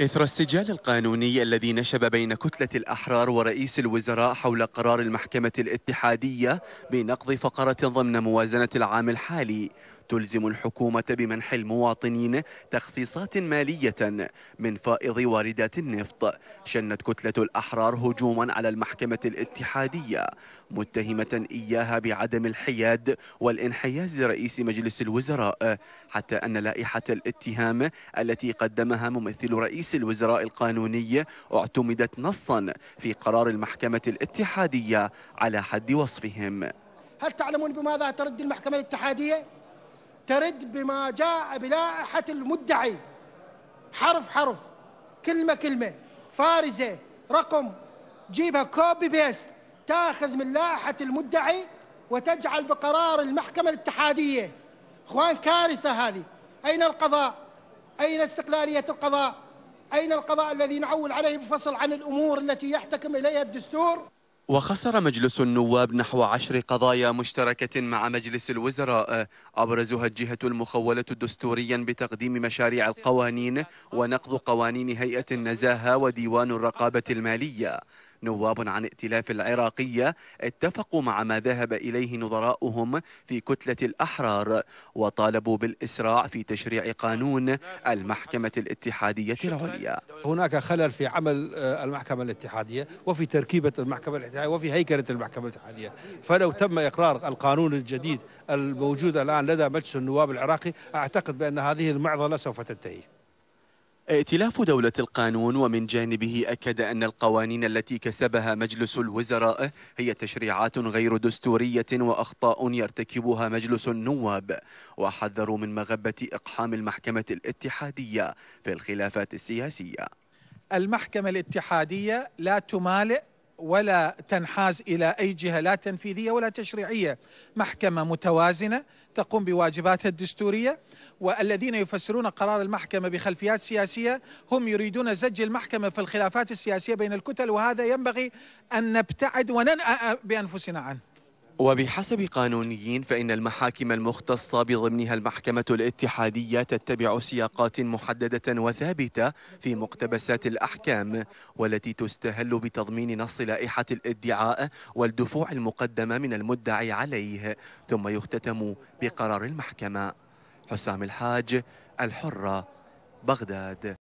إثر السجال القانوني الذي نشب بين كتلة الأحرار ورئيس الوزراء حول قرار المحكمة الاتحادية بنقض فقرة ضمن موازنة العام الحالي تلزم الحكومة بمنح المواطنين تخصيصات مالية من فائض واردات النفط شنت كتلة الأحرار هجوما على المحكمة الاتحادية متهمة إياها بعدم الحياد والانحياز لرئيس مجلس الوزراء حتى أن لائحة الاتهام التي قدمها ممثل رئيس رئيس الوزراء القانوني اعتمدت نصا في قرار المحكمة الاتحادية على حد وصفهم هل تعلمون بماذا ترد المحكمة الاتحادية؟ ترد بما جاء بلائحة المدعي حرف حرف كلمة كلمة فارزة رقم جيبها كوبي بيست تاخذ من لائحة المدعي وتجعل بقرار المحكمة الاتحادية اخوان كارثة هذه أين القضاء أين استقلالية القضاء أين القضاء الذي نعول عليه بفصل عن الأمور التي يحتكم إليها الدستور؟ وخسر مجلس النواب نحو عشر قضايا مشتركة مع مجلس الوزراء أبرزها الجهة المخولة دستوريا بتقديم مشاريع القوانين ونقض قوانين هيئة النزاهة وديوان الرقابة المالية نواب عن ائتلاف العراقية اتفقوا مع ما ذهب إليه نظراؤهم في كتلة الأحرار وطالبوا بالإسراع في تشريع قانون المحكمة الاتحادية العليا هناك خلل في عمل آه، المحكمة الاتحادية وفي تركيبة المحكمة الاتحادية وفي هيكلة المحكمة الاتحادية فلو تم إقرار القانون الجديد الموجود الآن لدى مجلس النواب العراقي أعتقد بأن هذه المعضلة سوف تنتهي ائتلاف دولة القانون ومن جانبه أكد أن القوانين التي كسبها مجلس الوزراء هي تشريعات غير دستورية وأخطاء يرتكبها مجلس النواب وحذروا من مغبة إقحام المحكمة الاتحادية في الخلافات السياسية المحكمة الاتحادية لا تمالئ ولا تنحاز إلى أي جهة لا تنفيذية ولا تشريعية محكمة متوازنة تقوم بواجباتها الدستورية والذين يفسرون قرار المحكمة بخلفيات سياسية هم يريدون زج المحكمة في الخلافات السياسية بين الكتل وهذا ينبغي أن نبتعد وننأى بأنفسنا عنه وبحسب قانونيين فإن المحاكم المختصة بضمنها المحكمة الاتحادية تتبع سياقات محددة وثابتة في مقتبسات الأحكام والتي تستهل بتضمين نص لائحة الادعاء والدفوع المقدمة من المدعي عليه ثم يختتم بقرار المحكمة حسام الحاج الحرة بغداد